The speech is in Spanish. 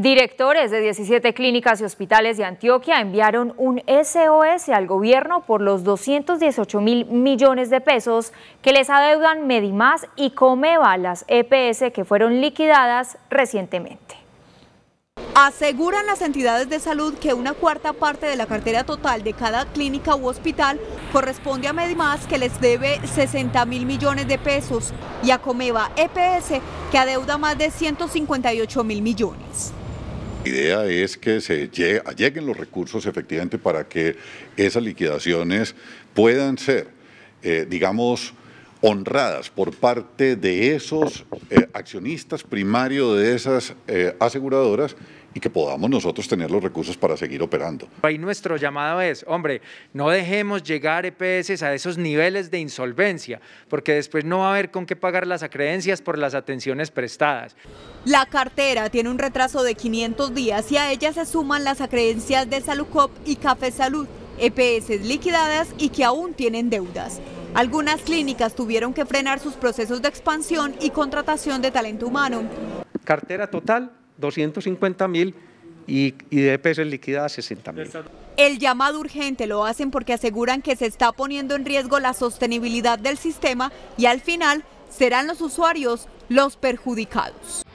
Directores de 17 clínicas y hospitales de Antioquia enviaron un SOS al gobierno por los 218 mil millones de pesos que les adeudan Medimás y Comeva, las EPS que fueron liquidadas recientemente. Aseguran las entidades de salud que una cuarta parte de la cartera total de cada clínica u hospital corresponde a Medimás que les debe 60 mil millones de pesos y a Comeva EPS que adeuda más de 158 mil millones. La idea es que se lleguen los recursos efectivamente para que esas liquidaciones puedan ser, eh, digamos, honradas por parte de esos eh, accionistas primarios de esas eh, aseguradoras y que podamos nosotros tener los recursos para seguir operando. Ahí nuestro llamado es, hombre, no dejemos llegar EPS a esos niveles de insolvencia, porque después no va a haber con qué pagar las acreencias por las atenciones prestadas. La cartera tiene un retraso de 500 días y a ella se suman las acreencias de Salucop y Café Salud, EPS liquidadas y que aún tienen deudas. Algunas clínicas tuvieron que frenar sus procesos de expansión y contratación de talento humano. Cartera total, 250 mil y, de pesos 60 mil. El llamado urgente lo hacen porque aseguran que se está poniendo en riesgo la sostenibilidad del sistema y al final serán los usuarios los perjudicados.